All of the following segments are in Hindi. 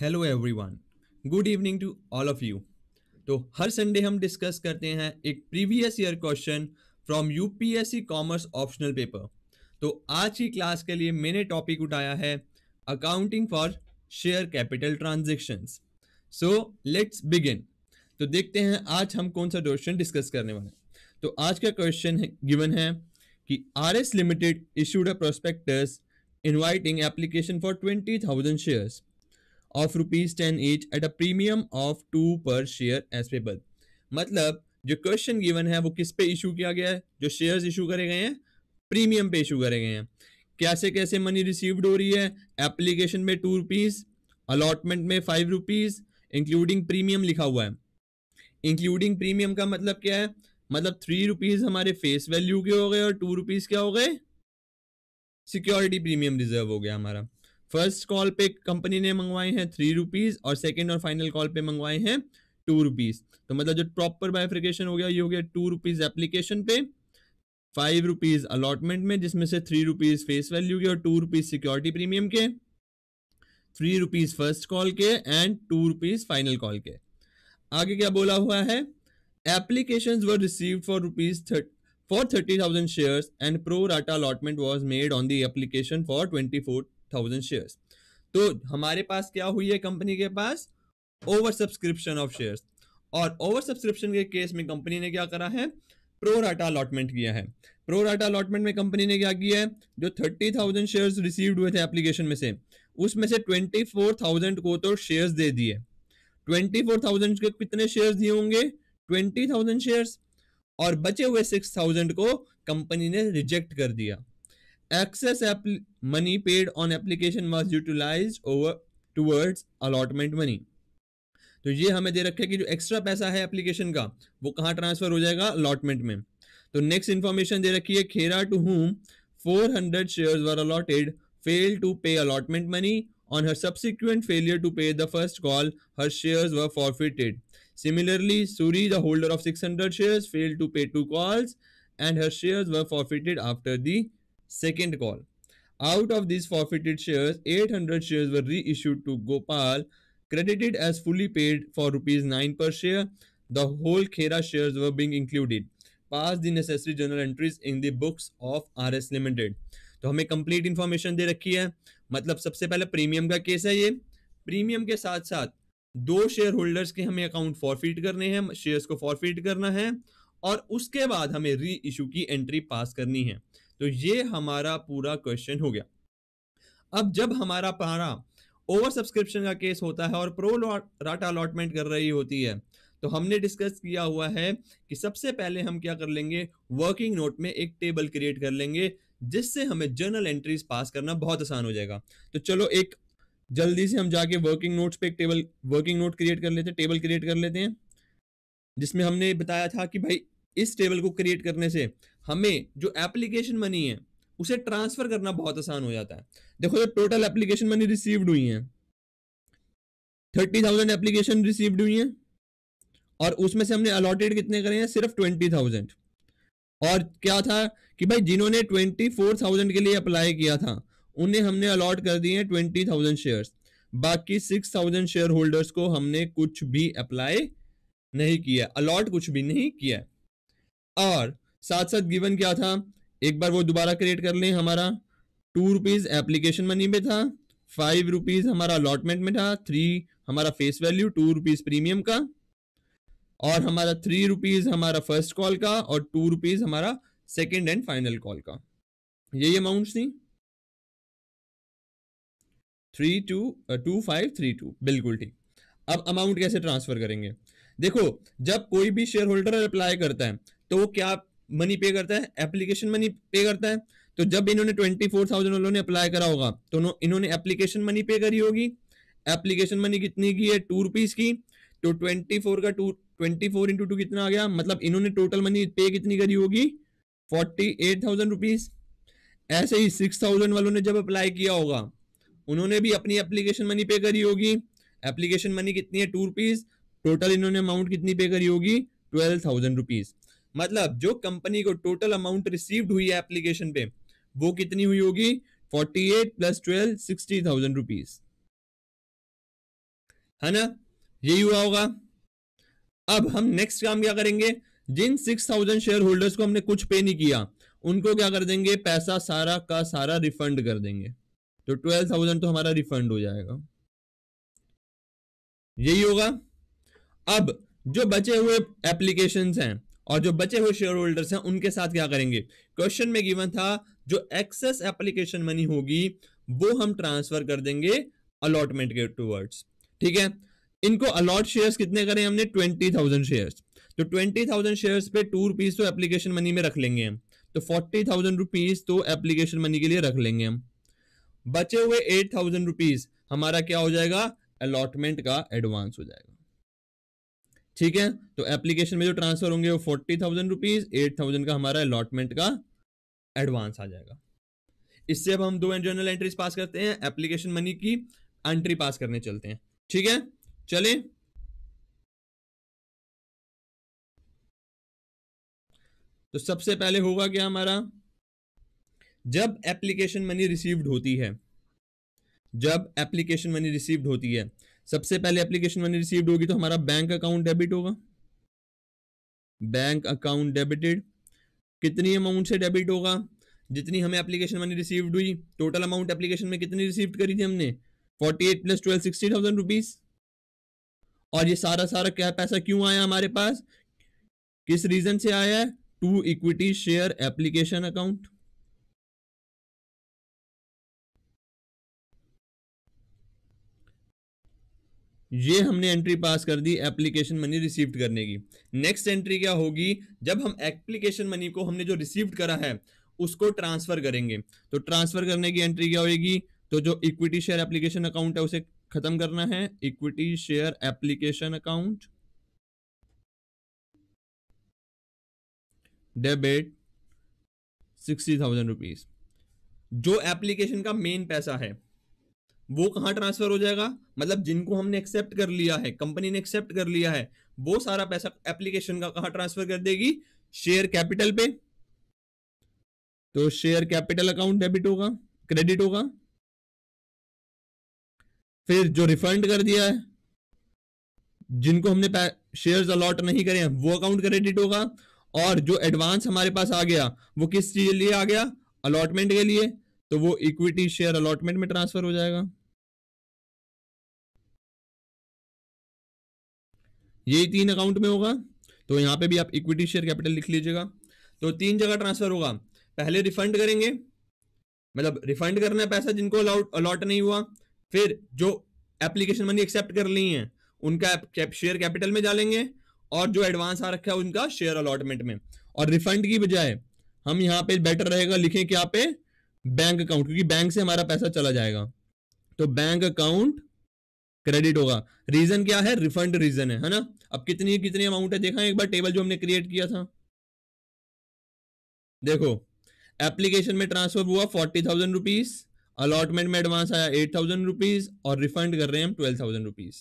Hello everyone good evening to all of you तो हर संडे हम डिस्कस करते हैं एक previous year question from UPSC commerce optional paper तो आज की क्लास के लिए मैंने टॉपिक उठाया है accounting for share capital transactions so let's begin तो देखते हैं आज हम कौन सा क्वेश्चन डिस्कस करने वाले हैं तो आज का क्वेश्चन गिवन है कि R S limited issued a prospectus inviting application for twenty thousand shares of rupees ten each at a premium of two per share as payable मतलब जो क्वेश्चन गिवन है वो किस पे इशू किया गया है जो शेयर इशू करे गए हैं प्रीमियम पे इशू करे गए हैं कैसे कैसे मनी रिसीव्ड हो रही है एप्लीकेशन में टू रुपीज़ अलॉटमेंट में फाइव रुपीज़ इंक्लूडिंग प्रीमियम लिखा हुआ है इंक्लूडिंग प्रीमियम का मतलब क्या है मतलब थ्री रुपीज़ हमारे फेस वैल्यू के हो गए और टू रुपीज़ क्या हो गए सिक्योरिटी प्रीमियम रिजर्व हो गया हमारा फर्स्ट कॉल पे कंपनी ने मंगवाए हैं थ्री रुपीज और सेकेंड और फाइनल कॉल पे मंगवाए हैं टू रुपीज तो मतलब जो प्रॉपर बायोफ्रिकेशन हो गया ये हो गया टू रुपीज एप्लीकेशन पे फाइव रुपीज अलॉटमेंट में जिसमें से थ्री रुपीज फेस वैल्यू के और टू रुपीज सिक्योरिटी प्रीमियम के थ्री रुपीज फर्स्ट कॉल के and two rupees final call के आगे क्या बोला हुआ है application were receive for rupees for thirty thousand share and pro rata allotment was made on the application for twenty four thousand shares तो हमारे पास क्या हुई है कंपनी के पास ओवर सब्सक्रिप्शन ऑफ शेयर्स और ओवर सब्सक्रिप्शन के केस में कंपनी ने क्या करा है प्रोराटा अलॉटमेंट किया है प्रोराटा अलॉटमेंट में कंपनी ने क्या किया है जो थर्टी थाउजेंड शेयर्स रिसीव हुए थे एप्लीकेशन में से उसमें से ट्वेंटी फोर थाउजेंड को तो शेयर्स दे दिए ट्वेंटी फोर थाउजेंड के कितने शेयर्स दिए होंगे ट्वेंटी थाउजेंड शेयर्स और बचे हुए सिक्स थाउजेंड को कंपनी ने रिजेक्ट कर दिया excess money paid on application was utilise over towards allotment money तो ये हमें दे रखे कि जो एक्स्ट्रा पैसा है एप्लीकेशन का वो कहाँ ट्रांसफर हो जाएगा अलॉटमेंट में तो नेक्स्ट इन्फॉर्मेशन दे रखी है Khera to whom four hundred shares were allotted fail to pay allotment money on her subsequent failure to pay the first call her share were forfeited similarly Suri the holder of six hundred share fail to pay two calls and her share were forfeited after the second call. Out of these forfeited shares, 800 shares were reissued to Gopal, credited as fully paid for rupees 9 per share. The whole Khera shares were being included. Pass the necessary journal entries in the books of R S limited तो हमें कंप्लीट इन्फॉर्मेशन दे रखी है मतलब सबसे पहले प्रीमियम का केस है ये प्रीमियम के साथ साथ दो शेयर होल्डर्स के हमें अकाउंट फॉरफिट करने हैं शेयर्स को फॉरफिट करना है और उसके बाद हमें री इशू की एंट्री पास करनी है तो ये हमारा पूरा क्वेश्चन हो गया अब जब हमारा पारा ओवर सब्सक्रिप्शन का केस होता है और प्रो राटा अलॉटमेंट कर रही होती है तो हमने डिस्कस किया हुआ है कि सबसे पहले हम क्या कर लेंगे वर्किंग नोट में एक टेबल क्रिएट कर लेंगे जिससे हमें जर्नल एंट्रीज पास करना बहुत आसान हो जाएगा तो चलो एक जल्दी से हम जाके वर्किंग नोट्स पे एक टेबल वर्किंग नोट क्रिएट कर लेते हैं टेबल क्रिएट कर लेते हैं जिसमें हमने बताया था कि भाई इस टेबल को क्रिएट करने से हमें जो एप्लीकेशन मनी है उसे ट्रांसफर करना बहुत आसान हो जाता है देखो जो टोटल एप्लीकेशन मनी रिसीव्ड हुई है थर्टी थाउजेंड एप्लीकेशन रिसीव्ड हुई हैं और उसमें से हमने अलॉटेड कितने करे हैं सिर्फ ट्वेंटी थाउजेंड और क्या था कि भाई जिन्होंने ट्वेंटी फोर थाउजेंड के लिए अप्लाई किया था उन्हें हमने अलॉट कर दिए ट्वेंटी थाउजेंड शेयर बाकी सिक्स थाउजेंड शेयर होल्डर्स को हमने कुछ भी अप्लाई नहीं किया अलॉट कुछ भी नहीं किया और साथ साथ गिवन क्या था एक बार वो दोबारा क्रिएट कर लें हमारा टू रुपीज़ एप्लीकेशन मनी में था फाइव रुपीज़ हमारा अलॉटमेंट में था थ्री हमारा face value two rupees premium का और हमारा थ्री रुपीज़ हमारा फर्स्ट कॉल का और टू रुपीज़ हमारा सेकेंड एंड फाइनल कॉल का यही अमाउंट थी three two two five three two बिल्कुल ठीक अब अमाउंट कैसे ट्रांसफर करेंगे देखो जब कोई भी शेयर होल्डर अप्लाई करता है तो वो क्या मनी पे करता है एप्लीकेशन मनी पे करता है तो जब इन्होंने ट्वेंटी फोर थाउजेंड वालों ने अप्लाई करा होगा तो इन्होंने एप्लीकेशन मनी पे करी होगी एप्लीकेशन मनी कितनी की है टू रुपीज की तो ट्वेंटी फोर का two twenty four into two कितना आ गया मतलब इन्होंने टोटल मनी पे कितनी करी होगी फोर्टी एट थाउजेंड रुपीज ऐसे ही सिक्स थाउजेंड वालों ने जब अप्लाई किया होगा उन्होंने भी अपनी एप्लीकेशन मनी पे करी होगी एप्लीकेशन मनी कितनी है टू रुपीज टोटल इन्होंने अमाउंट कितनी पे करी होगी ट्वेल्व थाउजेंड रुपीज मतलब जो कंपनी को टोटल अमाउंट रिसीव्ड हुई है एप्लीकेशन पे वो कितनी हुई होगी forty eight plus twelve sixty thousand rupees है ना यही हुआ होगा अब हम नेक्स्ट काम क्या करेंगे जिन सिक्स थाउजेंड शेयर होल्डर्स को हमने कुछ पे नहीं किया उनको क्या कर देंगे पैसा सारा का सारा रिफंड कर देंगे तो ट्वेल्व थाउजेंड तो हमारा रिफंड हो जाएगा यही होगा अब जो बचे हुए एप्लीकेशन हैं और जो बचे हुए शेयर होल्डर्स हैं उनके साथ क्या करेंगे क्वेश्चन में गिवन था जो एक्सेस एप्लीकेशन मनी होगी वो हम ट्रांसफर कर देंगे अलॉटमेंट के टूवर्ड्स ठीक है इनको अलॉट शेयर्स कितने करें हमने ट्वेंटी थाउजेंड शेयर्स तो ट्वेंटी थाउजेंड शेयर्स पे टू रुपीज तो एप्लीकेशन मनी में रख लेंगे हम तो फोर्टी थाउजेंड रुपीज तो एप्लीकेशन मनी के लिए रख लेंगे हम बचे हुए एट थाउजेंड रुपीज हमारा क्या हो जाएगा अलॉटमेंट का एडवांस हो जाएगा ठीक है तो एप्लीकेशन में जो ट्रांसफर होंगे वो forty thousand rupees eight thousand का हमारा अलॉटमेंट का एडवांस आ जाएगा इससे अब हम दो जर्नल एंट्रीज पास करते हैं एप्लीकेशन मनी की एंट्री पास करने चलते हैं ठीक है चले तो सबसे पहले होगा क्या हमारा जब एप्लीकेशन मनी रिसीव्ड होती है जब एप्लीकेशन मनी रिसीव्ड होती है सबसे पहले एप्लीकेशन मनी रिसीव होगी तो हमारा बैंक अकाउंट डेबिट होगा बैंक अकाउंट डेबिटेड कितनी अमाउंट से डेबिट होगा जितनी हमें एप्लीकेशन मनी रिसीव हुई टोटल अमाउंट एप्लीकेशन में कितनी रिसीव करी थी हमने forty eight plus twelve sixty thousand rupees और ये सारा सारा क्या पैसा क्यों आया हमारे पास किस रीज़न से आया है to equity share application account ये हमने एंट्री पास कर दी एप्लीकेशन मनी रिसीव करने की नेक्स्ट एंट्री क्या होगी जब हम एप्लीकेशन मनी को हमने जो रिसीव करा है उसको ट्रांसफर करेंगे तो ट्रांसफर करने की एंट्री क्या होगी तो जो इक्विटी शेयर एप्लीकेशन अकाउंट है उसे खत्म करना है equity share application account debit sixty thousand rupees जो एप्लीकेशन का मेन पैसा है वो कहाँ ट्रांसफर हो जाएगा मतलब जिनको हमने एक्सेप्ट कर लिया है कंपनी ने एक्सेप्ट कर लिया है वो सारा पैसा एप्लीकेशन का कहा ट्रांसफर कर देगी शेयर कैपिटल पे तो शेयर कैपिटल अकाउंट डेबिट होगा क्रेडिट होगा फिर जो रिफंड कर दिया है जिनको हमने शेयर्स अलॉट नहीं करे हैं वो अकाउंट क्रेडिट होगा और जो एडवांस हमारे पास आ गया वो किस चीज लिए आ गया अलॉटमेंट के लिए तो वो इक्विटी शेयर अलॉटमेंट में ट्रांसफर हो जाएगा ये तीन अकाउंट में होगा तो यहाँ पे भी आप इक्विटी शेयर कैपिटल लिख लीजिएगा तो तीन जगह ट्रांसफर होगा पहले रिफंड करेंगे मतलब रिफंड करना है पैसा जिनको अलाउट अलॉट नहीं हुआ फिर जो एप्लीकेशन मनी एक्सेप्ट कर ली है उनका शेयर कैपिटल में डालेंगे और जो एडवांस आ रखा है उनका शेयर अलॉटमेंट में और रिफंड की बजाय हम यहाँ पे बेटर रहेगा लिखें क्या पे बैंक अकाउंट क्योंकि बैंक से हमारा पैसा चला जाएगा तो बैंक अकाउंट क्रेडिट होगा रीजन क्या है रिफंड रीजन है है ना अब कितनी कितनी अमाउंट है देखा है एक बार टेबल जो हमने क्रिएट किया था देखो एप्लीकेशन में ट्रांसफर हुआ फोर्टी थाउजेंड रुपीज अलॉटमेंट में एडवांस आया एट थाउजेंड रुपीज और रिफंड कर रहे हैं हम ट्वेल्व थाउजेंड रुपीज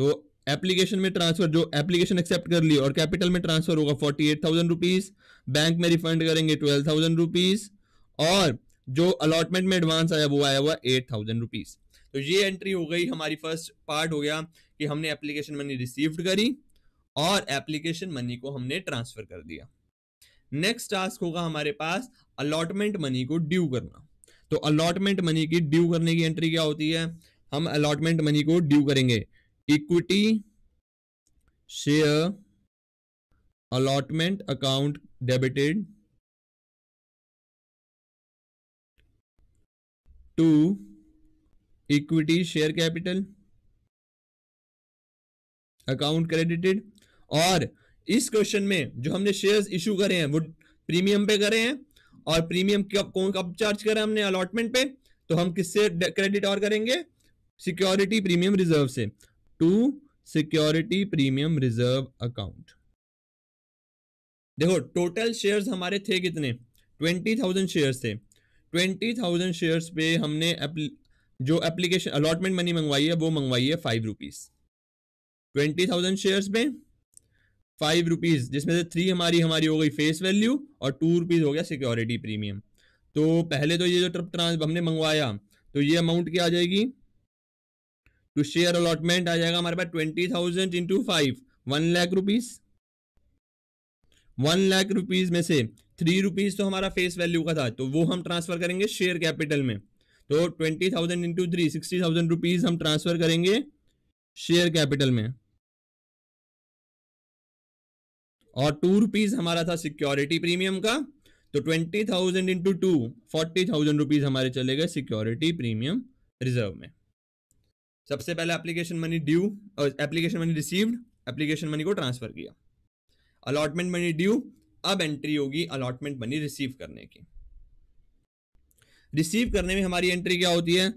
तो एप्लीकेशन में ट्रांसफर जो एप्लीकेशन एक्सेप्ट कर ली और कैपिटल में ट्रांसफर होगा forty eight thousand rupees bank में रिफंड करेंगे ट्वेल्व थाउजेंड रुपीज और जो अलॉटमेंट में एडवांस आया वो आया हुआ एट थाउजेंड रुपीज़ तो ये एंट्री हो गई हमारी फर्स्ट पार्ट हो गया कि हमने एप्लीकेशन मनी रिसीव्ड करी और एप्लीकेशन मनी को हमने ट्रांसफ़र कर दिया नेक्स्ट टास्क होगा हमारे पास अलॉटमेंट मनी को ड्यू करना तो अलॉटमेंट मनी की ड्यू करने की एंट्री क्या होती है हम अलॉटमेंट मनी को ड्यू करेंगे equity share allotment account debited to equity share capital account credited और इस क्वेश्चन में जो हमने शेयर्स इशू करे हैं वो प्रीमियम पे करे हैं और प्रीमियम कौन कब चार्ज करा हमने अलॉटमेंट पे तो हम किससे क्रेडिट और करेंगे सिक्योरिटी प्रीमियम रिजर्व से to security premium reserve account देखो टोटल शेयर्स हमारे थे कितने ट्वेंटी थाउजेंड शेयर थे ट्वेंटी थाउजेंड शेयर पे हमने जो एप्लीकेशन अलॉटमेंट मनी मंगवाई है वो मंगवाई है five rupees twenty thousand share पे फाइव रुपीज़ जिसमें से थ्री हमारी हमारी हो गई फेस वैल्यू और टू रुपीज़ हो गया सिक्योरिटी प्रीमियम तो पहले तो ये जो ट्रप ट्रांस हमने मंगवाया तो ये अमाउंट क्या आ जाएगी टू शेयर अलॉटमेंट आ जाएगा हमारे पास twenty thousand into five one lakh rupees one lakh rupees में से थ्री रुपीज़ तो हमारा फेस वैल्यू का था तो वो हम ट्रांसफ़र करेंगे शेयर कैपिटल में तो twenty thousand into three sixty thousand rupees हम ट्रांसफ़र करेंगे शेयर कैपिटल में और टू रुपीज़ हमारा था सिक्योरिटी प्रीमियम का तो twenty thousand into two forty thousand rupees हमारे चले गए सिक्योरिटी प्रीमियम रिजर्व में सबसे पहले एप्लीकेशन मनी ड्यू और application money received application money को ट्रांसफ़र किया अलॉटमेंट मनी ड्यू अब एंट्री होगी अलॉटमेंट मनी रिसीव करने की रिसीव करने में हमारी एंट्री क्या होती है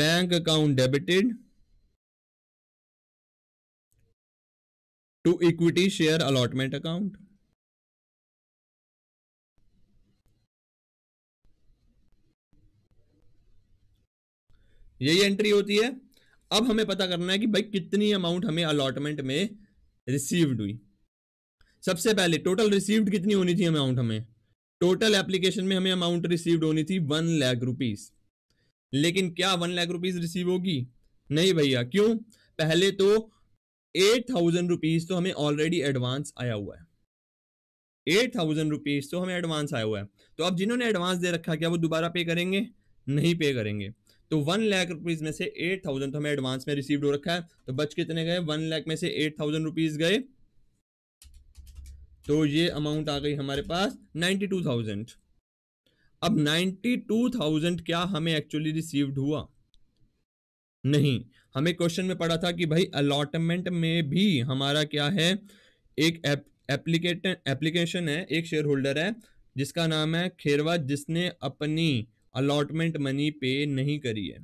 bank account debited to equity share allotment account यही एंट्री होती है अब हमें पता करना है कि भाई कितनी अमाउंट हमें अलॉटमेंट में रिसीव्ड हुई सबसे पहले टोटल रिसीव्ड कितनी होनी थी अमाउंट हमें टोटल एप्लीकेशन में हमें अमाउंट रिसीव्ड होनी थी वन लाख रुपीज लेकिन क्या वन लाख रुपीज रिसीव होगी नहीं भैया क्यों पहले तो एट थाउजेंड रुपीज तो हमें ऑलरेडी एडवांस आया हुआ है एट थाउजेंड रुपीज तो हमें एडवांस आया हुआ है तो अब जिन्होंने एडवांस दे रखा क्या वो दोबारा पे करेंगे नहीं पे करेंगे तो वन लाख रुपीज में से एट थाउजेंड तो हमें एडवांस में रिसीव हो रखा है तो बच कितने गए वन लाख में से एट थाउजेंड रुपीज गए तो ये अमाउंट आ गई हमारे पास नाइन्टी टू थाउजेंड अब नाइन्टी टू थाउजेंड क्या हमें एक्चुअली रिसीव्ड हुआ नहीं हमें क्वेश्चन में पढ़ा था कि भाई अलॉटमेंट में भी हमारा क्या है एक एप्लीकेटन एप्लीकेशन है एक शेयर होल्डर है जिसका नाम है खेरवा जिसने अपनी अलॉटमेंट मनी पे नहीं करी है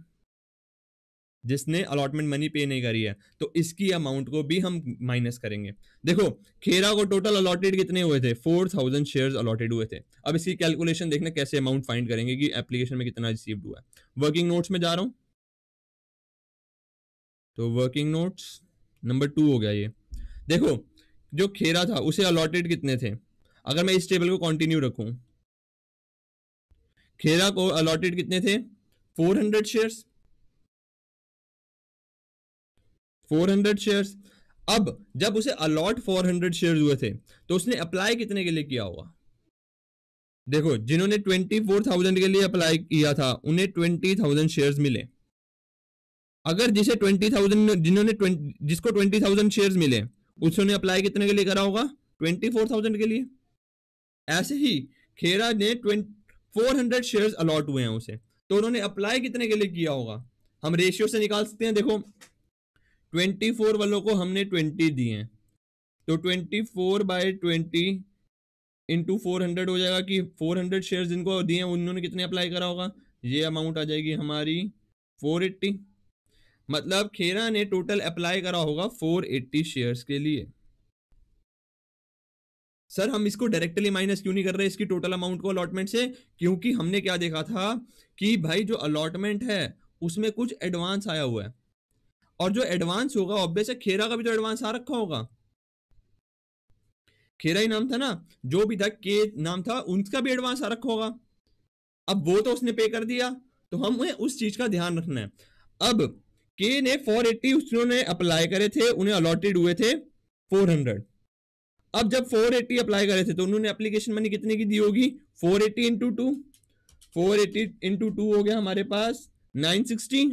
जिसने अलॉटमेंट मनी पे नहीं करी है तो इसकी अमाउंट को भी हम माइनस करेंगे देखो खेरा को टोटल अलॉटेड कितने हुए थे फोर थाउजेंड शेयर अलॉटेड हुए थे अब इसकी कैलकुलेशन देखना कैसे अमाउंट फाइंड करेंगे कि एप्लीकेशन में कितना रिसीव हुआ है वर्किंग नोट्स में जा रहा हूं तो वर्किंग नोट्स नंबर टू हो गया ये देखो जो खेरा था उसे अलॉटेड कितने थे अगर मैं इस टेबल को कंटिन्यू रखू खेरा को अलॉटेड कितने थे 400 शेयर्स 400 शेयर्स अब जब उसे अलॉट 400 शेयर्स हुए थे तो उसने अप्लाई कितने के लिए किया होगा देखो जिन्होंने 24,000 के लिए अप्लाई किया था उन्हें 20,000 शेयर्स मिले अगर जिसे 20,000 जिन्होंने 20, जिसको 20,000 शेयर्स मिले उसने अप्लाई कितने के लिए करा होगा 24,000 के लिए ऐसे ही खेरा ने 400 शेयर्स अलॉट हुए हैं उसे तो उन्होंने अप्लाई कितने के लिए किया होगा हम रेशियो से निकाल सकते हैं देखो ट्वेंटी फोर वालों को हमने ट्वेंटी दिए है तो twenty four by twenty into four hundred हो जाएगा कि फोर हंड्रेड शेयर जिनको दिए हैं उन्होंने कितने अप्लाई करा होगा ये अमाउंट आ जाएगी हमारी फोर एट्टी मतलब खेरा ने टोटल अप्लाई करा होगा फोर एट्टी शेयर्स के लिए सर हम इसको डायरेक्टली माइनस क्यों नहीं कर रहे इसकी टोटल अमाउंट को अलॉटमेंट से क्योंकि हमने क्या देखा था कि भाई जो अलॉटमेंट है उसमें कुछ एडवांस आया हुआ है और जो एडवांस होगा ऑब्वियस है खेरा का भी तो एडवांस आ रखा होगा खेरा ही नाम था ना जो भी था के नाम था उनका भी एडवांस आ रखा होगा अब वो तो उसने पे कर दिया तो हमें उस चीज का ध्यान रखना है अब के ने 480 उसने अप्लाई करे थे उन्हें अलॉटेड हुए थे 400 अब जब 480 अप्लाई करे थे तो उन्होंने एप्लीकेशन मनी कितने की दी होगी 480 eighty into two four eighty into two हो गया हमारे पास 960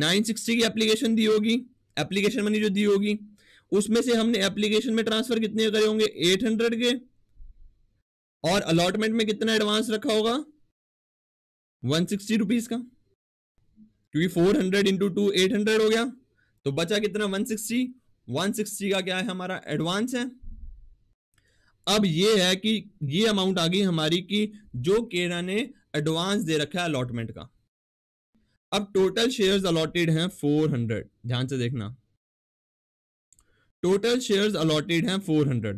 960 की एप्लीकेशन दी होगी एप्लीकेशन मनी जो दी होगी उसमें से हमने एप्लीकेशन में ट्रांसफर कितने करे होंगे 800 के और अलॉटमेंट में कितना एडवांस रखा होगा 160 सिक्सटी रुपीज का क्योंकि 400 हंड्रेड इंटू टू एट हो गया तो बचा कितना 160 160 का क्या है हमारा एडवांस है अब ये है कि ये अमाउंट आ गई हमारी कि जो केरा ने एडवांस दे रखा है अलॉटमेंट का अब टोटल शेयर्स अलॉटेड हैं 400 ध्यान से देखना टोटल शेयर्स अलॉटेड हैं 400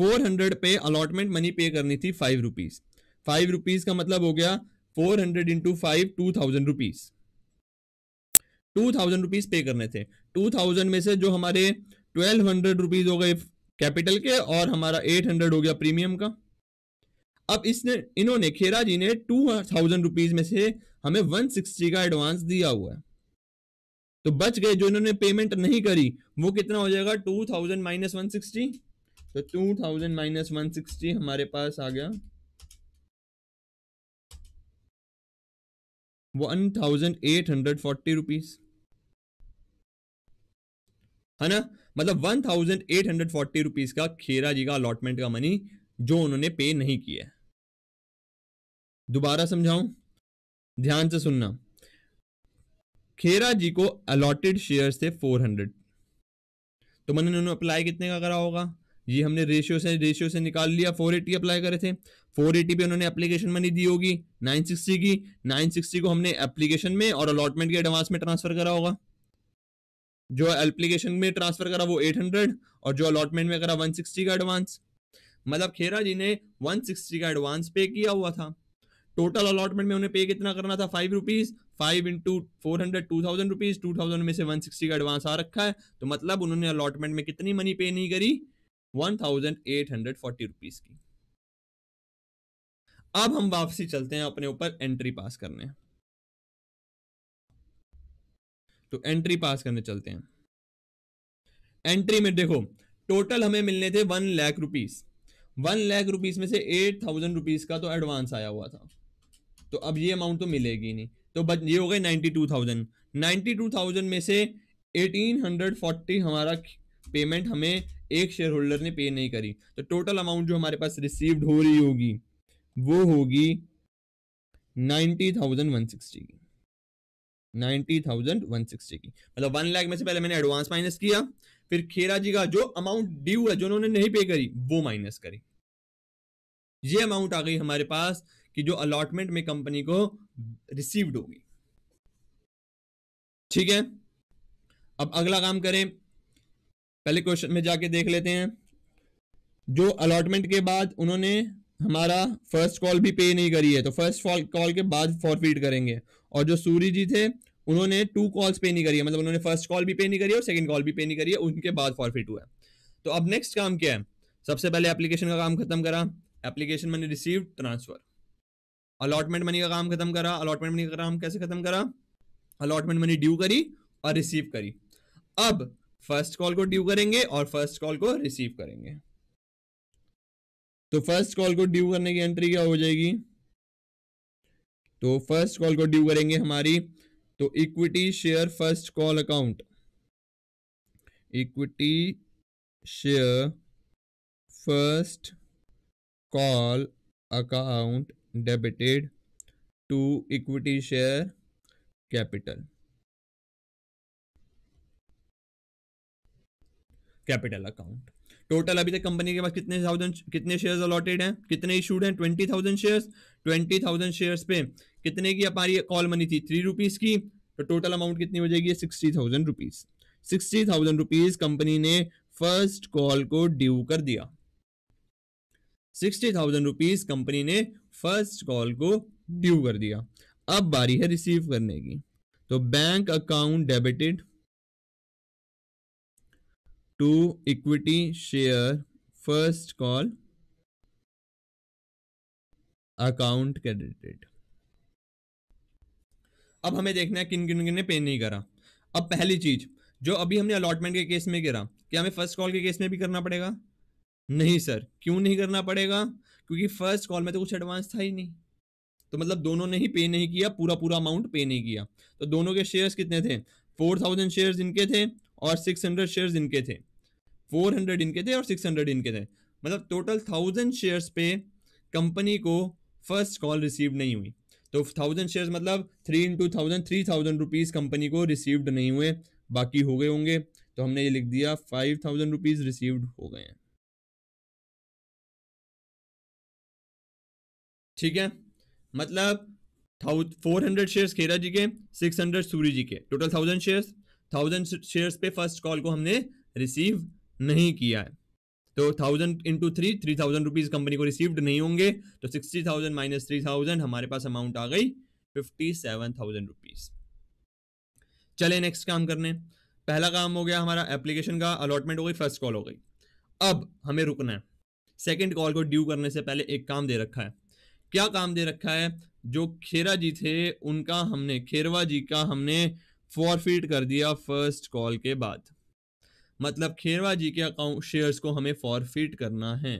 400 पे अलॉटमेंट मनी पे करनी थी फाइव रुपीज फाइव रुपीज का मतलब हो गया four hundred into five two thousand rupees two thousand rupees pay करने थे टू थाउजेंड में से जो हमारे ट्वेल्व हंड्रेड रुपीज हो गए कैपिटल के और हमारा एट हंड्रेड हो गया प्रीमियम का अब इसने इन्होंने खेरा जी ने टू थाउजेंड रुपीज में से हमें वन सिक्सटी का एडवांस दिया हुआ है तो बच गए जो इन्होंने पेमेंट नहीं करी वो कितना हो जाएगा two thousand minus one sixty तो two thousand minus one sixty हमारे पास आ गया one thousand eight hundred forty rupees है ना मतलब one thousand eight hundred forty rupees का खेरा जी का अलॉटमेंट का मनी जो उन्होंने पे नहीं किया है दोबारा समझाऊं ध्यान से सुनना खेरा जी को अलॉटेड शेयर थे 400 तो मैंने उन्होंने अप्लाई कितने का करा होगा ये हमने रेशियो से रेशियो से निकाल लिया 480 अप्लाई करे थे 480 पे उन्होंने एप्लीकेशन मनी दी होगी 960 की 960 को हमने एप्लीकेशन में और अलॉटमेंट के एडवांस में ट्रांसफर करा होगा जो एप्लीकेशन में ट्रांसफर करा वो 800 और जो अलॉटमेंट में करा 160 का एडवांस मतलब खेरा जी ने 160 का एडवांस पे किया हुआ था टोटल अलॉटमेंट में उन्हें पे कितना करना था five rupees five into four hundred two thousand rupees two thousand में से वन सिक्सटी का एडवांस आ रखा है तो मतलब उन्होंने अलॉटमेंट में कितनी मनी पे नहीं करी one thousand eight hundred forty rupees की अब हम वापसी चलते हैं अपने ऊपर एंट्री पास करने तो एंट्री पास करने चलते हैं एंट्री में देखो टोटल हमें मिलने थे one lakh rupees one lakh rupees में से एट थाउजेंड रुपीज का तो एडवांस आया हुआ था तो अब ये अमाउंट तो मिलेगी नहीं तो बच ये हो गए ninety two thousand ninety two thousand में से एटीन हंड्रेड फोर्टी हमारा पेमेंट हमें एक शेयर होल्डर ने पे नहीं करी तो टोटल अमाउंट जो हमारे पास रिसीव्ड हो रही होगी वो होगी नाइन्टी थाउजेंड वन सिक्सटी की नाइन्टी थाउजेंड वन सिक्सटी की मतलब वन लाख में से पहले मैंने एडवांस माइनस किया फिर खेरा जी का जो अमाउंट ड्यू है जो उन्होंने नहीं पे करी वो माइनस करी ये अमाउंट आ गई हमारे पास कि जो अलॉटमेंट में कंपनी को रिसीव्ड होगी ठीक है अब अगला काम करें पहले क्वेश्चन में जाके देख लेते हैं जो अलॉटमेंट के बाद उन्होंने हमारा फर्स्ट कॉल भी पे नहीं करी है तो फर्स्ट कॉल के बाद फॉरफीड करेंगे और जो सूरी जी थे उन्होंने टू कॉल्स पे नहीं करी है मतलब उन्होंने फर्स्ट कॉल भी पे नहीं करी है और सेकंड कॉल भी पे नहीं करी है उनके बाद फॉरफिट हुआ है तो अब नेक्स्ट काम क्या है सबसे पहले एप्लीकेशन का काम खत्म करा एप्लीकेशन मैंने रिसीव ट्रांसफर अलॉटमेंट मनी का काम खत्म करा अलॉटमेंट मनी का काम कैसे खत्म करा अलॉटमेंट मनी ड्यू करी और रिसीव करी अब फर्स्ट कॉल को ड्यू करेंगे और फर्स्ट कॉल को रिसीव करेंगे तो फर्स्ट कॉल को ड्यू करने की एंट्री क्या हो जाएगी तो फर्स्ट कॉल को ड्यू करेंगे हमारी तो equity share first call account equity share first call account debited to equity share capital capital account total अभी तक कंपनी के पास कितने थाउजेंड कितने शेयर्स अलॉटेड हैं कितने इशूड हैं twenty thousand shares twenty thousand shares पे कितने की हमारी कॉल मनी थी थ्री रुपीज़ की तो टोटल अमाउंट कितनी हो जाएगी sixty thousand rupees sixty thousand rupees company ने फर्स्ट कॉल को ड्यू कर दिया सिक्सटी थाउजेंड रुपीज़ कंपनी ने फर्स्ट कॉल को ड्यू कर दिया अब बारी है रिसीव करने की तो bank account debited to equity share first call account credited अब हमें देखना है किन किन किन ने पे नहीं करा अब पहली चीज जो अभी हमने अलॉटमेंट के केस में करा क्या हमें फर्स्ट कॉल के केस में भी करना पड़ेगा नहीं सर क्यों नहीं करना पड़ेगा क्योंकि फर्स्ट कॉल में तो कुछ एडवांस था ही नहीं तो मतलब दोनों ने ही पे नहीं किया पूरा पूरा अमाउंट पे नहीं किया तो दोनों के शेयर्स कितने थे फोर थाउजेंड शेयर्स इनके थे और सिक्स हंड्रेड शेयर्स इनके थे फोर हंड्रेड इनके थे और सिक्स हंड्रेड इनके थे मतलब टोटल थाउजेंड शेयर्स पे कंपनी को फर्स्ट कॉल रिसीव नहीं हुई तो थाउजेंड शेयर्स मतलब three into thousand three thousand rupees company को रिसीव्ड नहीं हुए बाकी हो गए होंगे तो हमने ये लिख दिया फाइव थाउजेंड रुपीज़ रिसीव्ड हो गए हैं ठीक है मतलब thousand four hundred shares Khera ji के सिक्स हंड्रेड सूरी जी के total thousand shares thousand shares पे फर्स्ट कॉल को हमने रिसीव नहीं किया है तो thousand into three three thousand rupees company को रिसीव्ड नहीं होंगे तो sixty thousand minus three thousand हमारे पास अमाउंट आ गई फिफ्टी सेवन थाउजेंड रुपीज चले नेक्स्ट काम करने पहला काम हो गया हमारा एप्लीकेशन का अलॉटमेंट हो गई फर्स्ट कॉल हो गई अब हमें रुकना है सेकेंड कॉल को ड्यू करने से पहले एक काम दे रखा है क्या काम दे रखा है जो खेरा जी थे उनका हमने खेरवा जी का हमने फॉरफिट कर दिया फर्स्ट कॉल के बाद मतलब खेरवा जी के अकाउंट शेयर्स को हमें फॉरफिट करना है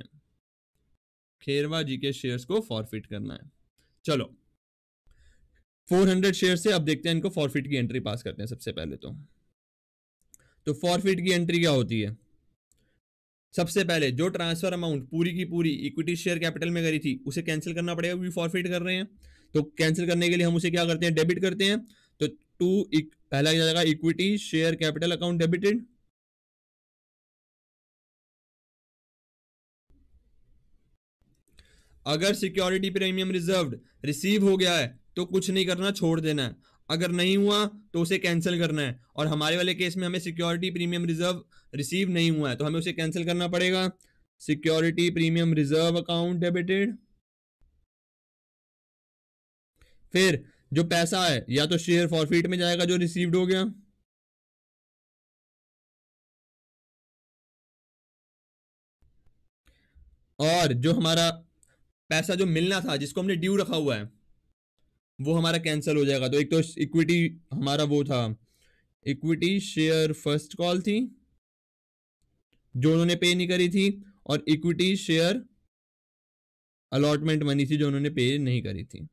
खेरवा जी के शेयर्स को फॉरफिट करना है चलो 400 शेयर से अब देखते हैं इनको फॉरफिट की एंट्री पास करते हैं सबसे पहले तो तो फॉरफिट की एंट्री क्या होती है सबसे पहले जो ट्रांसफर अमाउंट पूरी की पूरी इक्विटी शेयर कैपिटल में करी थी उसे कैंसिल करना पड़ेगा क्योंकि फॉरफिट कर रहे हैं तो कैंसिल करने के लिए हम उसे क्या करते हैं डेबिट करते हैं तो टू e- पहला क्या जाएगा equity share capital account debited अगर सिक्योरिटी प्रीमियम रिजर्व रिसीव हो गया है तो कुछ नहीं करना छोड़ देना है अगर नहीं हुआ तो उसे कैंसिल करना है और हमारे वाले केस में हमें सिक्योरिटी प्रीमियम रिजर्व रिसीव नहीं हुआ है तो हमें उसे कैंसिल करना पड़ेगा security premium reserve account debited फिर जो पैसा है या तो शेयर फॉरफिट में जाएगा जो रिसीव्ड हो गया और जो हमारा पैसा जो मिलना था जिसको हमने ड्यू रखा हुआ है वो हमारा कैंसिल हो जाएगा तो एक तो इक्विटी हमारा वो था इक्विटी शेयर फर्स्ट कॉल थी जो उन्होंने पे नहीं करी थी और इक्विटी शेयर अलॉटमेंट मनी थी जो उन्होंने पे नहीं करी थी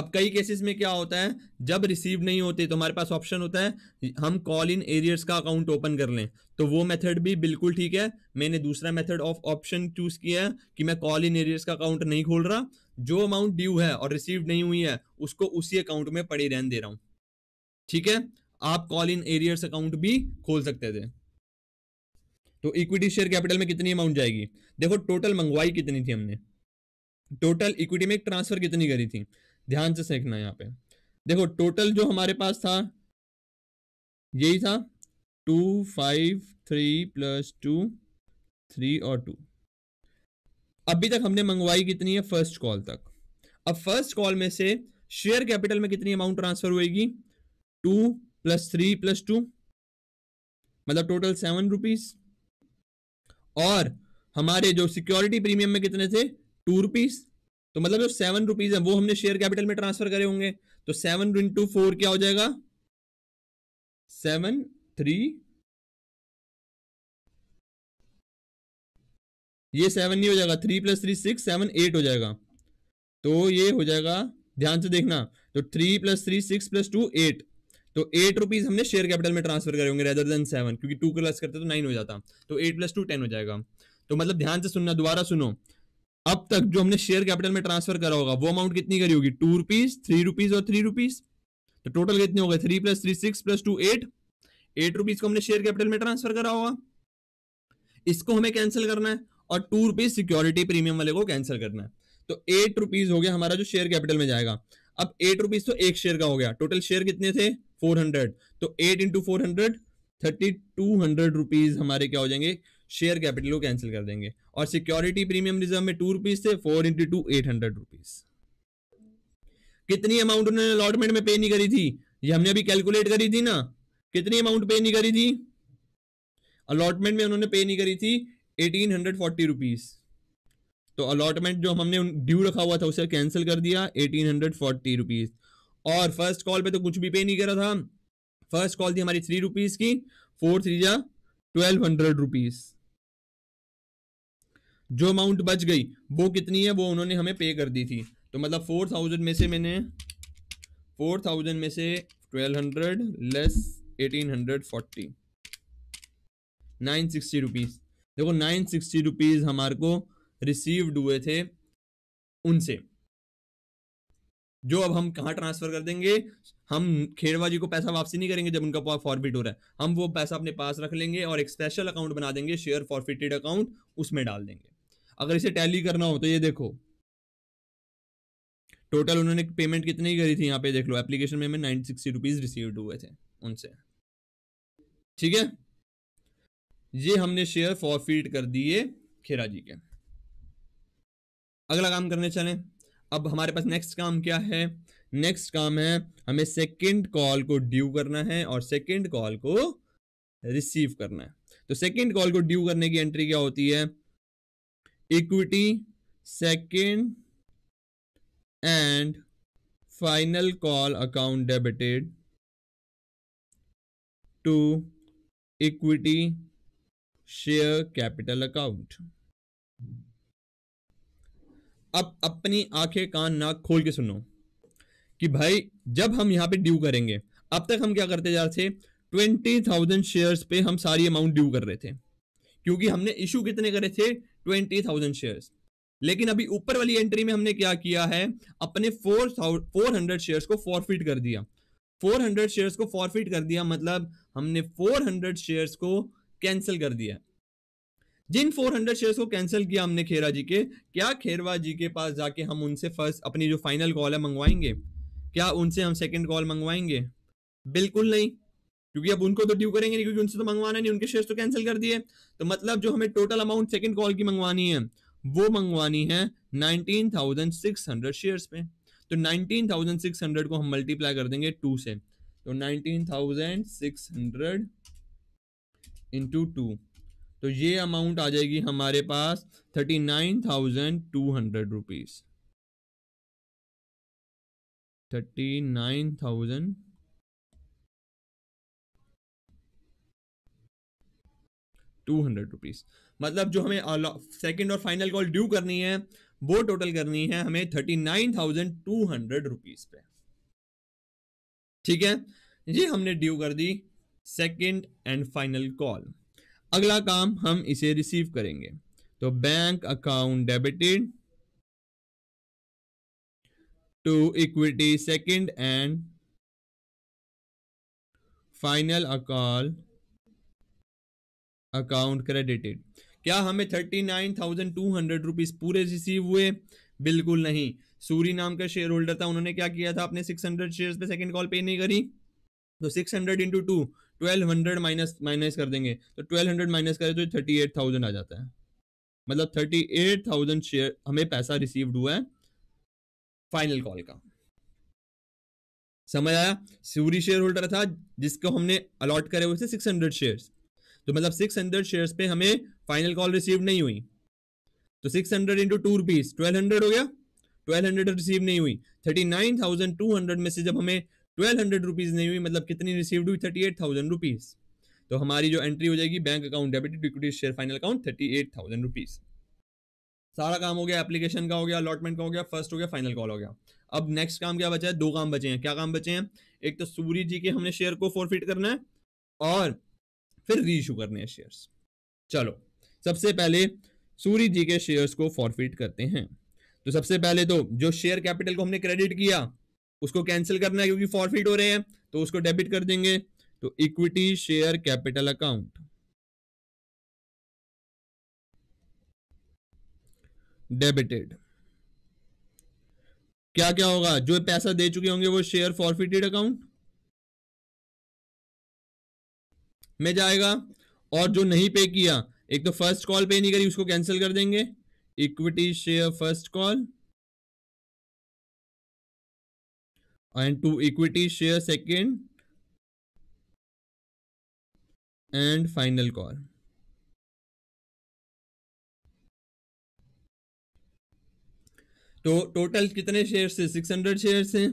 अब कई केसेस में क्या होता है जब रिसीव नहीं होते तो हमारे पास ऑप्शन होता है हम कॉल इन एरियर्स का अकाउंट ओपन कर लें तो वो मेथड भी बिल्कुल ठीक है मैंने दूसरा मेथड ऑफ ऑप्शन चूज किया है कि मैं कॉल इन एरियर्स का अकाउंट नहीं खोल रहा जो अमाउंट ड्यू है और रिसीव नहीं हुई है उसको उसी अकाउंट में पड़े रहने दे रहा हूँ ठीक है आप कॉल इन एरियर्स अकाउंट भी खोल सकते थे तो इक्विटी शेयर कैपिटल में कितनी अमाउंट जाएगी देखो टोटल मंगवाई कितनी थी हमने टोटल इक्विटी में ट्रांसफर कितनी करी थी ध्यान से सीखना यहाँ पे देखो टोटल जो हमारे पास था यही था two five three plus two three और टू अभी तक हमने मंगवाई कितनी है फर्स्ट कॉल तक अब फर्स्ट कॉल में से शेयर कैपिटल में कितनी अमाउंट ट्रांसफर होगी two plus three plus two मतलब टोटल सेवन रुपीज और हमारे जो सिक्योरिटी प्रीमियम में कितने थे टू रुपीज तो मतलब जो सेवन रुपीज है वो हमने शेयर कैपिटल में ट्रांसफर करे होंगे तो सेवन इंटू फोर क्या हो जाएगा सेवन थ्री ये सेवन नहीं हो जाएगा three plus three six seven eight हो जाएगा तो ये हो जाएगा ध्यान से देखना तो three plus three six plus two eight तो एट रुपीज हमने शेयर कैपिटल में ट्रांसफर करे होंगे रेदर देन सेवन क्योंकि टू क्लस करते तो नाइन हो जाता तो एट प्लस टू टेन हो जाएगा तो मतलब ध्यान से सुनना दोबारा सुनो अब तक जो हमने शेयर कैपिटल में ट्रांसफर करा होगा वो अमाउंट कितनी करी होगी टू रुपीज थ्री रुपीज और थ्री रुपीज तो टोटल कितने हो गए three plus three six plus two eight eight rupees को हमने शेयर कैपिटल में ट्रांसफर करा होगा इसको हमें कैंसिल करना है और टू रुपीज सिक्योरिटी प्रीमियम वाले को कैंसिल करना है तो एट रुपीज हो गया हमारा जो शेयर कैपिटल में जाएगा अब एट रुपीज तो एक शेयर का हो गया टोटल शेयर कितने थे फोर हंड्रेड तो eight into four hundred thirty two hundred rupees हमारे क्या हो जाएंगे शेयर कैपिटल को कैंसिल कर देंगे और सिक्योरिटी प्रीमियम रिजर्व में टू रुपीज थे four into two eight hundred rupees कितनी अमाउंट उन्होंने अलॉटमेंट में पे नहीं करी थी ये हमने अभी कैलकुलेट करी थी ना कितनी अमाउंट पे नहीं करी थी अलॉटमेंट में उन्होंने पे नहीं करी थी एटीन हंड्रेड फोर्टी रुपीज तो अलॉटमेंट जो हमने ड्यू रखा हुआ था उसे कैंसिल कर दिया एटीन हंड्रेड फोर्टी रुपीज और फर्स्ट कॉल पे तो कुछ भी पे नहीं करा था फर्स्ट कॉल थी हमारी थ्री रुपीज की फोर थ्री जा ट्वेल्व हंड्रेड रुपीज जो अमाउंट बच गई वो कितनी है वो उन्होंने हमें पे कर दी थी तो मतलब फोर थाउजेंड में से मैंने फोर थाउजेंड में से twelve hundred less eighteen hundred forty nine sixty rupees देखो नाइन सिक्सटी रुपीज़ हमारे को रिसीव्ड हुए थे उनसे जो अब हम कहाँ ट्रांसफ़र कर देंगे हम खेड़वा जी को पैसा वापसी नहीं करेंगे जब उनका फॉरफिट हो रहा है हम वो पैसा अपने पास रख लेंगे और एक स्पेशल अकाउंट बना देंगे शेयर फॉरफिटेड अकाउंट उसमें डाल देंगे अगर इसे टैली करना हो तो ये देखो टोटल उन्होंने पेमेंट कितनी करी थी यहाँ पे देख लो एप्लीकेशन में हमें नाइन सिक्सटी रुपीज़ रिसीव हुए थे उनसे ठीक है ये हमने शेयर फॉरफीट कर दिए खेरा जी के अगला काम करने चले अब हमारे पास नेक्स्ट काम क्या है नेक्स्ट काम है हमें सेकंड कॉल को ड्यू करना है और सेकंड कॉल को रिसीव करना है तो सेकंड कॉल को ड्यू करने की एंट्री क्या होती है equity second and final call account debited to equity share capital account अब अपनी आंखें कान नाक खोल के सुनो कि भाई जब हम यहां पे ड्यू करेंगे अब तक हम क्या करते जा रहे थे ट्वेंटी थाउजेंड शेयर्स पे हम सारी अमाउंट ड्यू कर रहे थे क्योंकि हमने इशू कितने करे थे ट्वेंटी थाउजेंड शेयर्स लेकिन अभी ऊपर वाली एंट्री में हमने क्या किया है अपने फोर फोर हंड्रेड शेयर्स को फॉरफिट कर दिया फोर हंड्रेड शेयर्स को फॉरफिट कर दिया मतलब हमने फोर हंड्रेड शेयर्स को कैंसिल कर दिया जिन 400 शेयर्स को कैंसिल किया हमने खेरा जी के क्या खेरवा जी के पास जाके हम उनसे फर्स्ट अपनी जो फाइनल कॉल है मंगवाएंगे क्या उनसे हम सेकंड कॉल मंगवाएंगे बिल्कुल नहीं क्योंकि अब उनको तो ड्यू करेंगे नहीं क्योंकि उनसे तो मंगवाना नहीं उनके शेयर तो कैंसिल कर दिए तो मतलब जो हमें टोटल अमाउंट सेकंड कॉल की मंगवानी है वो मंगवानी है हंड्रेड शेयर पे तो हंड्रेड को हम मल्टीप्लाई कर देंगे टू से तो हंड्रेड इंटू टू तो ये अमाउंट आ जाएगी हमारे पास thirty nine thousand two hundred rupees thirty nine thousand two hundred rupees मतलब जो हमें सेकेंड और फाइनल कॉल ड्यू करनी है वो टोटल करनी है हमें thirty nine thousand two hundred rupees pay ठीक है ये हमने ड्यू कर दी सेकेंड एंड फाइनल कॉल अगला काम हम इसे रिसीव करेंगे तो bank account debited to equity second and final account account credited क्या हमें thirty nine thousand two hundred rupees पूरे रिसीव हुए बिल्कुल नहीं सूरी नाम का शेयर होल्डर था उन्होंने क्या किया था अपने सिक्स हंड्रेड शेयर पे सेकेंड कॉल पे नहीं करी तो six hundred into two twelve hundred minus minus कर देंगे तो ट्वेल्व हंड्रेड माइनस करें तो थर्टी एट थाउजेंड आ जाता है मतलब थर्टी एट थाउजेंड शेयर हमें पैसा रिसीव्ड हुआ है फाइनल कॉल का समझ आया सूरी शेयर होल्डर था जिसको हमने अलॉट करे हुए थे सिक्स हंड्रेड शेयर्स तो मतलब सिक्स हंड्रेड शेयर पे हमें फाइनल कॉल रिसीव नहीं हुई तो six hundred into two rupees twelve hundred हो गया ट्वेल्व हंड्रेड रिसीव नहीं हुई thirty nine thousand two hundred में से जब हमें ट्वेल्व हंड्रेड रुपीज़ नहीं हुई मतलब कितनी रिसीव हुई थर्टी एट थाउजेंड रुपीज़ तो हमारी जो एंट्री हो जाएगी bank account debit equity share final account thirty eight thousand rupees सारा काम हो गया एप्लीकेशन का हो गया अलॉटमेंट का हो गया फर्स्ट हो गया फाइनल कॉल हो गया अब नेक्स्ट काम क्या बचा है दो काम बचे हैं क्या काम बचे हैं एक तो सूरी जी के हमने शेयर को फोरफिट करना है और फिर री इशू करने हैं शेयर्स चलो सबसे पहले सूरी जी के शेयर्स को फॉरफिट करते हैं तो सबसे पहले तो जो शेयर कैपिटल को हमने क्रेडिट किया उसको कैंसिल करना है क्योंकि फॉरफिट हो रहे हैं तो उसको डेबिट कर देंगे तो equity share capital account debited क्या क्या होगा जो पैसा दे चुके होंगे वो शेयर फॉरफिटेड अकाउंट में जाएगा और जो नहीं पे किया एक तो फर्स्ट कॉल पे नहीं करी उसको कैंसिल कर देंगे equity share first call and to equity share second and final call तो टोटल कितने शेयर से सिक्स हंड्रेड शेयर से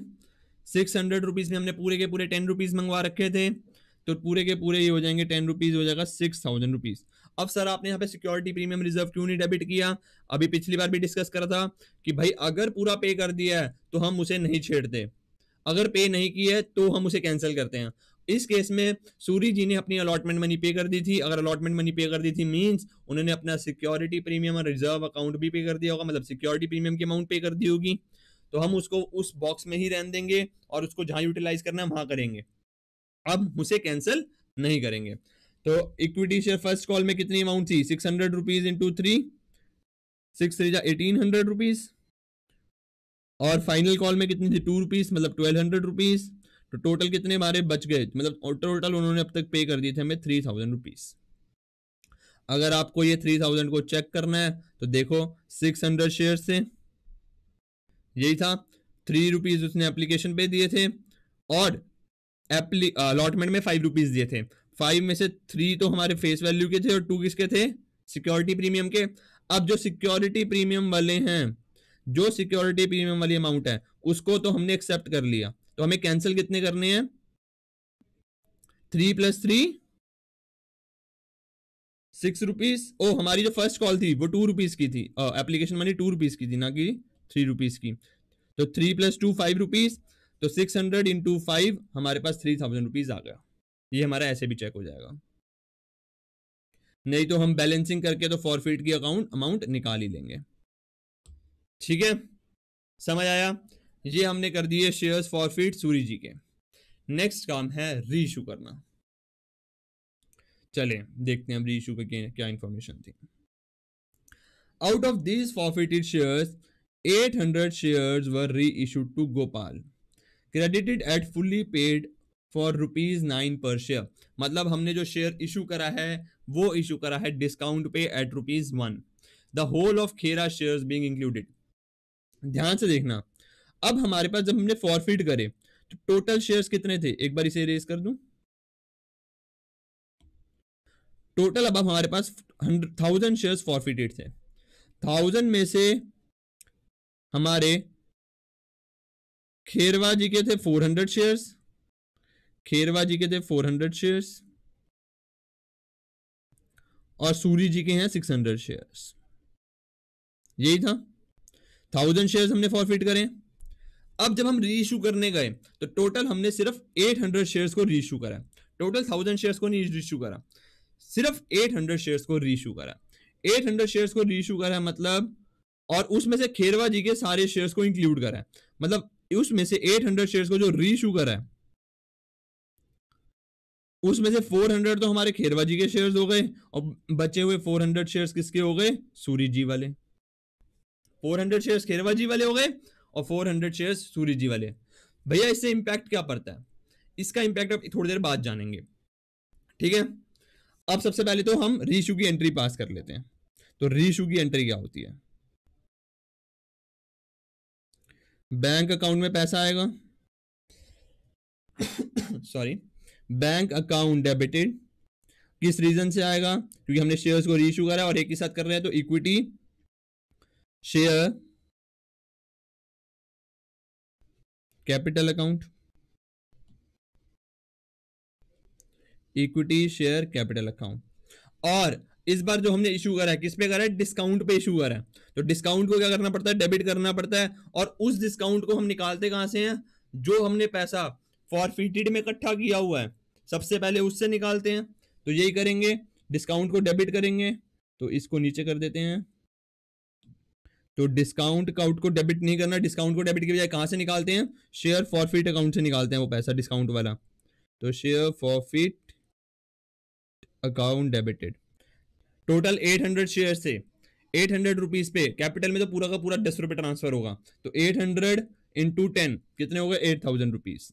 सिक्स हंड्रेड रुपीज़ में हमने पूरे के पूरे टेन रुपीज़ मंगवा रखे थे तो पूरे के पूरे ये हो जाएंगे टेन रुपीज़ हो जाएगा सिक्स थाउजेंड रुपीज़ अब सर आपने यहाँ पे सिक्योरिटी प्रीमियम रिजर्व क्यों नहीं डेबिट किया अभी पिछली बार भी डिस्कस करा था कि भाई अगर पूरा पे कर दिया है तो हम उसे नहीं छेड़ते अगर पे नहीं किया है तो हम उसे कैंसिल करते हैं इस केस में सूरी जी ने अपनी अलॉटमेंट मनी पे कर दी थी अगर अलॉटमेंट मनी पे कर दी थी मींस उन्होंने अपना सिक्योरिटी प्रीमियम और रिजर्व अकाउंट भी पे कर दिया होगा मतलब सिक्योरिटी प्रीमियम की अमाउंट पे कर दी होगी तो हम उसको उस बॉक्स में ही रहने देंगे और उसको जहां यूटिलाइज करना है वहां करेंगे अब उसे कैंसिल नहीं करेंगे तो इक्विटी शेयर फर्स्ट कॉल में कितनी अमाउंट थी six hundred rupees into three six three जा एटीन हंड्रेड रुपीज और फाइनल कॉल में कितनी थी टू रुपीज मतलब ट्वेल्व हंड्रेड रुपीज तो टोटल कितने हमारे बच गए मतलब टोटल उन्होंने अब तक पे कर दिए थे हमें थ्री थाउजेंड रुपीज अगर आपको ये थ्री थाउजेंड को चेक करना है तो देखो सिक्स हंड्रेड शेयर से यही था थ्री रुपीज उसने एप्लीकेशन पे दिए थे और अलॉटमेंट uh, में फाइव रुपीज़ दिए थे फाइव में से थ्री तो हमारे फेस वैल्यू के थे और टू किसके थे सिक्योरिटी प्रीमियम के अब जो सिक्योरिटी प्रीमियम वाले हैं जो सिक्योरिटी प्रीमियम वाली अमाउंट है उसको तो हमने एक्सेप्ट कर लिया तो हमें कैंसिल कितने करने हैं three plus three six rupees ओ हमारी जो फर्स्ट कॉल थी वो टू रुपीज की थी एप्लीकेशन मनी टू रुपीज की थी ना कि थ्री रुपीज की तो three plus two five rupees तो सिक्स हंड्रेड इंटू फाइव हमारे पास थ्री थाउजेंड रुपीज़ आ गया ये हमारा ऐसे भी चेक हो जाएगा नहीं तो हम बैलेंसिंग करके तो फॉरफिट की अकाउंट अमाउंट निकाल ही लेंगे ठीक है समझ आया ये हमने कर दिए शेयर्स फॉरफिट सूरी जी के नेक्स्ट काम है रीइशू करना चले देखते हैं अब री पे क्या इंफॉर्मेशन थी out of these forfeited shares 800 were री reissued to Gopal credited at fully paid for rupees nine per share मतलब हमने जो शेयर इशू करा है वो इशू करा है डिस्काउंट पे eight rupees one the whole of Khera share being included ध्यान से देखना अब हमारे पास जब हमने फॉरफिट करे तो टोटल शेयर कितने थे एक बार इसे रेस कर दू टोटल अब हमारे पास थाउजेंड शेयर फॉरफिटेड थे थाउजेंड में से हमारे खेरवा जी के थे 400 शेयर्स खेरवा जी के थे 400 शेयर्स और सूरी जी के हैं 600 शेयर्स यही था थाउजेंड शेयर्स हमने फॉरफिट करें अब जब हम रीइशू करने गए तो टोटल हमने सिर्फ 800 शेयर्स को रीइशू करा टोटल थाउजेंड शेयर्स को नहीं रीइशू करा सिर्फ 800 शेयर्स को रीइशू करा 800 शेयर्स को रीइशू करा मतलब और उसमें से खेरवा जी के सारे शेयर्स को इंक्लूड करा मतलब उसमें से 800 शेयर्स को जो रीशू करा है उसमें से 400 तो हमारे खेरवा जी के शेयर्स हो गए और बचे हुए 400 शेयर्स किसके हो गए सूरी जी वाले 400 शेयर्स खेरवा जी वाले हो गए और 400 शेयर्स सूरी जी वाले भैया इससे इंपैक्ट क्या पड़ता है इसका इंपैक्ट आप थोड़ी देर बाद जानेंगे ठीक है अब सबसे पहले तो हम रीशू की एंट्री पास कर लेते हैं तो रीशू की एंट्री क्या होती है बैंक अकाउंट में पैसा आएगा सॉरी बैंक अकाउंट डेबिटेड किस रीजन से आएगा क्योंकि हमने शेयर्स को रीशू करा और एक ही साथ कर रहे हैं तो equity share capital account equity share capital account और इस बार जो हमने इशू करा है किस पे करा है डिस्काउंट पे इशू करा है तो डिस्काउंट को क्या करना पड़ता है डेबिट करना पड़ता है और उस डिस्काउंट को हम निकालते कहाँ से हैं जो हमने पैसा फॉरफिटेड में इकट्ठा किया हुआ है सबसे पहले उससे निकालते हैं तो यही करेंगे डिस्काउंट को डेबिट करेंगे तो इसको नीचे कर देते हैं तो डिस्काउंट अकाउंट को डेबिट नहीं करना डिस्काउंट को डेबिट के बजाय कहाँ से निकालते हैं शेयर फॉरफिट अकाउंट से निकालते हैं वो पैसा डिस्काउंट वाला तो share forfeit account debited total 800 share से एट हंड्रेड रुपीज पे कैपिटल में तो पूरा का पूरा दस रुपए ट्रांसफर होगा तो एट हंड्रेड इंटू टेन कितने हो गए एट थाउजेंड रुपीज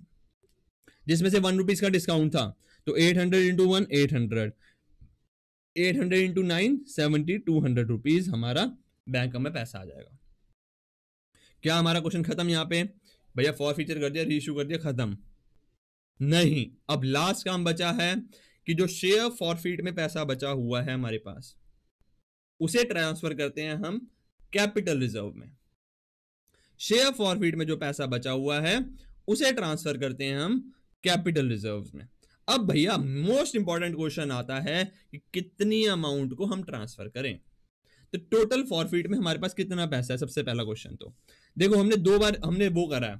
जिसमें से वन रुपीज का डिस्काउंट था तो eight hundred into one eight hundred eight hundred into nine seventy two hundred rupees हमारा बैंक में पैसा आ जाएगा क्या हमारा क्वेश्चन खत्म यहाँ पे भैया फॉर फीचर कर दिया रीशू कर दिया खत्म नहीं अब लास्ट काम बचा है कि जो शेयर फॉरफिट में पैसा बचा हुआ है हमारे पास उसे ट्रांसफर करते हैं हम कैपिटल रिजर्व में शेयर फॉरफिट में जो पैसा बचा हुआ है उसे ट्रांसफर करते हैं हम कैपिटल रिजर्व में अब भैया मोस्ट इंपॉर्टेंट क्वेश्चन आता है कि कितनी अमाउंट को हम ट्रांसफर करें तो टोटल फॉरफिट में हमारे पास कितना पैसा है सबसे पहला क्वेश्चन तो देखो हमने दो बार हमने वो करा है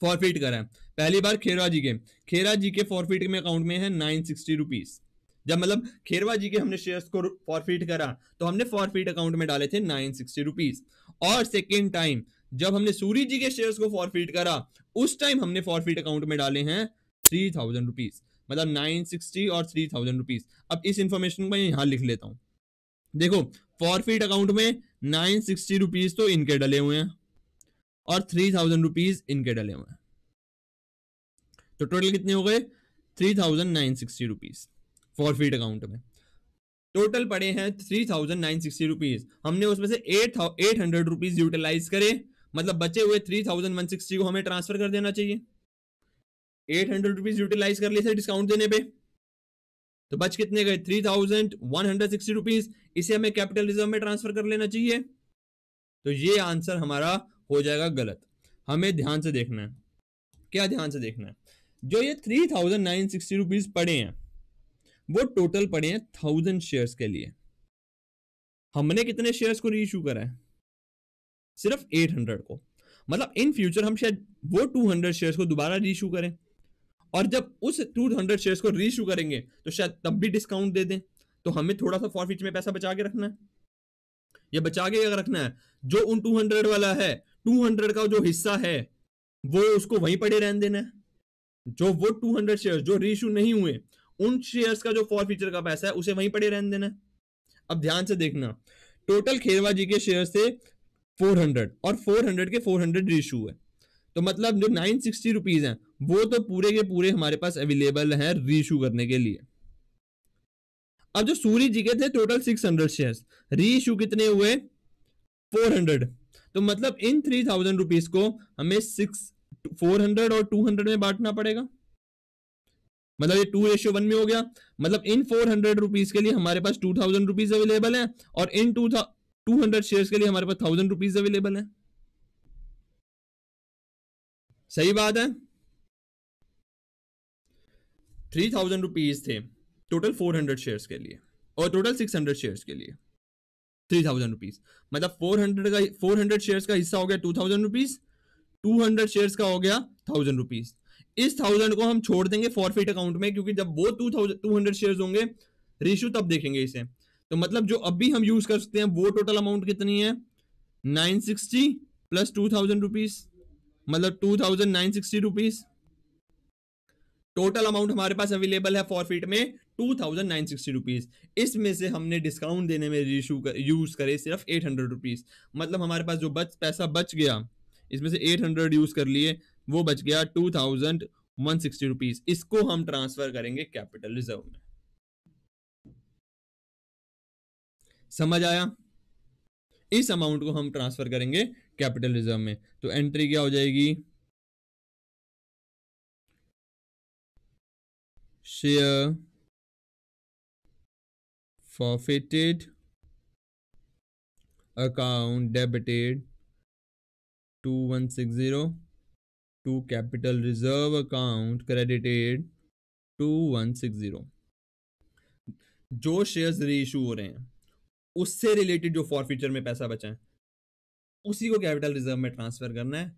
फॉरफिट करा है पहली बार खेरा जी के खेरा जी के फॉरफिट में अकाउंट में है नाइन सिक्सटी रुपीज जब मतलब खेरवा जी के हमने शेयर्स को फॉरफिट करा तो हमने फॉरफिट अकाउंट में डाले थे नाइन सिक्सटी रुपीज और सेकेंड टाइम जब हमने सूरी जी के शेयर्स को फॉरफिट करा उस टाइम हमने फॉरफिट अकाउंट में डाले हैं थ्री थाउजेंड रुपीज मतलब नाइन सिक्सटी और थ्री थाउजेंड रुपीज अब इस इंफॉर्मेशन को मैं यहाँ लिख लेता हूँ देखो फॉरफिट अकाउंट में नाइन सिक्सटी रुपीज तो इनके डले हुए हैं और थ्री थाउजेंड रुपीज इनके डले हुए हैं तो टोटल कितने हो गए three thousand nine sixty rupees forfeit account में टोटल पड़े हैं three thousand nine sixty rupees हमने उसमें से eight eight hundred rupees utilise करे मतलब बचे हुए थ्री थाउजेंड वन सिक्सटी को हमें ट्रांसफर कर देना चाहिए एट हंड्रेड रुपीज़ यूटिलाइज कर लिए सर डिस्काउंट देने पे तो बच कितने गए three thousand one hundred sixty rupees इसे हमें कैपिटल रिजर्व में ट्रांसफर कर लेना चाहिए तो ये आंसर हमारा हो जाएगा गलत हमें ध्यान से देखना है क्या ध्यान से देखना है जो ये three thousand nine sixty rupees पड़े हैं वो टोटल पड़े हैं थाउजेंड शेयर्स के लिए हमने कितने शेयर्स को रीइशू करा है सिर्फ एट हंड्रेड को मतलब इन फ्यूचर हम शायद वो टू हंड्रेड शेयर्स को दोबारा रीइशू करें और जब उस टू हंड्रेड शेयर्स को रीइशू करेंगे तो शायद तब भी डिस्काउंट दे दें तो हमें थोड़ा सा फॉरफिट में पैसा बचा के रखना है या बचा के अगर रखना है जो उन टू हंड्रेड वाला है टू हंड्रेड का जो हिस्सा है वो उसको वहीं पड़े रहने देना है जो वो टू हंड्रेड शेयर जो रीइशू नहीं हुए उन शेयर्स का जो फॉर फ्यूचर का पैसा है उसे वहीं पड़े रहने देना अब ध्यान से देखना टोटल खेरवा जी के शेयर थे 400 और 400 के 400 हंड्रेड रिशू है तो मतलब जो 960 सिक्सटी रुपीज हैं वो तो पूरे के पूरे हमारे पास अवेलेबल हैं रीशू करने के लिए अब जो सूरी जी के थे टोटल 600 हंड्रेड शेयर रीशू कितने हुए 400 तो मतलब इन 3000 थाउजेंड रुपीज को हमें सिक्स फोर और 200 में बांटना पड़ेगा मतलब ये टू रेशियो वन में हो गया मतलब इन फोर हंड्रेड रुपीज के लिए हमारे पास टू थाउजेंड रुपीज अवेलेबल है और इन टू टू हंड्रेड शेयर के लिए हमारे पास थाउजेंड रुपीज अवेलेबल है सही बात है थ्री थाउजेंड रुपीज थे टोटल फोर हंड्रेड शेयर्स के लिए और टोटल सिक्स हंड्रेड शेयर्स के लिए थ्री थाउजेंड रुपीज मतलब फोर हंड्रेड का फोर हंड्रेड शेयर्स का हिस्सा हो गया two thousand rupees two hundred share का हो गया थाउजेंड रुपीज इस थाउजेंड को हम छोड़ देंगे फॉरफिट अकाउंट में क्योंकि जब वो two thousand two hundred share होंगे रेशू तब देखेंगे इसे तो मतलब जो अभी हम यूज कर सकते हैं वो टोटल अमाउंट कितनी है nine sixty plus two thousand rupees मतलब two thousand nine sixty rupees total amount हमारे पास अवेलेबल है फॉरफिट में two thousand nine sixty rupees इसमें से हमने डिस्काउंट देने में रिशू कर, यूज करे सिर्फ एट हंड्रेड रुपीज मतलब हमारे पास जो बच पैसा बच गया इसमें से एट हंड्रेड यूज कर लिए वो बच गया two thousand one sixty rupees इसको हम ट्रांसफर करेंगे कैपिटल रिजर्व में समझ आया इस अमाउंट को हम ट्रांसफर करेंगे कैपिटल रिजर्व में तो एंट्री क्या हो जाएगी share account debited to one six zero to capital reserve account credited to one six zero जो शेयर्स इशू हो रहे हैं उससे रिलेटेड जो फॉरफीचर में पैसा बचा है उसी को कैपिटल रिजर्व में ट्रांसफर करना है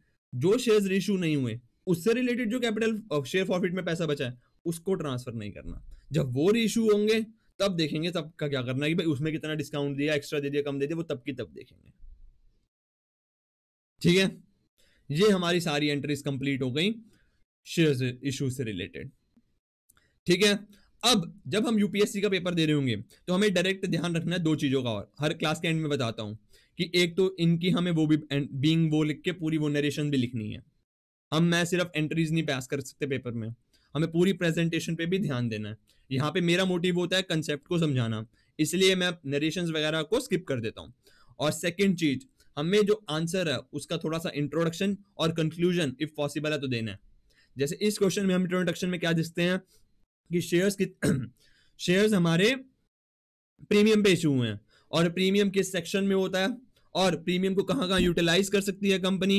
जो शेयर्स इशू नहीं हुए उससे रिलेटेड जो कैपिटल शेयर फॉरफिट में पैसा बचा है उसको ट्रांसफर नहीं करना जब वो री इशू होंगे तब देखेंगे तब का क्या करना है कि भाई उसमें कितना डिस्काउंट दिया एक्स्ट्रा दे दिया कम दे दिया वो तब की तब देखेंगे ठीक है ये हमारी सारी एंट्रीज कंप्लीट हो गई शेयर इशू से रिलेटेड ठीक है अब जब हम यूपीएससी का पेपर दे रहे होंगे तो हमें डायरेक्ट ध्यान रखना है दो चीज़ों का और हर क्लास के एंड में बताता हूँ कि एक तो इनकी हमें वो भी बींग वो लिख के पूरी वो नरेशन भी लिखनी है हम मैं सिर्फ एंट्रीज नहीं पास कर सकते पेपर में हमें पूरी प्रेजेंटेशन पे भी ध्यान देना है यहाँ पे मेरा मोटिव होता है कंसेप्ट को समझाना इसलिए मैं नरेशन वगैरह को स्किप कर देता हूँ और सेकेंड चीज़ हमें जो आंसर है उसका थोड़ा सा इंट्रोडक्शन और कंक्लूजन इफ पॉसिबल है तो देना है जैसे इस क्वेश्चन में हम इंट्रोडक्शन में क्या देखते हैं कि शेयर्स कि शेयर्स हमारे प्रीमियम पे इशू हुए हैं और प्रीमियम किस सेक्शन में होता है और प्रीमियम को कहाँ कहाँ यूटिलाइज कर सकती है कंपनी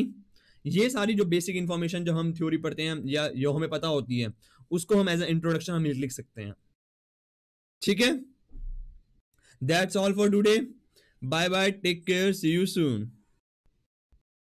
ये सारी जो बेसिक इन्फॉर्मेशन जो हम थ्योरी पढ़ते हैं या जो हमें पता होती है उसको हम एज ए इंट्रोडक्शन हम लिख सकते हैं ठीक है that's all for today Bye bye. Take care. See you soon.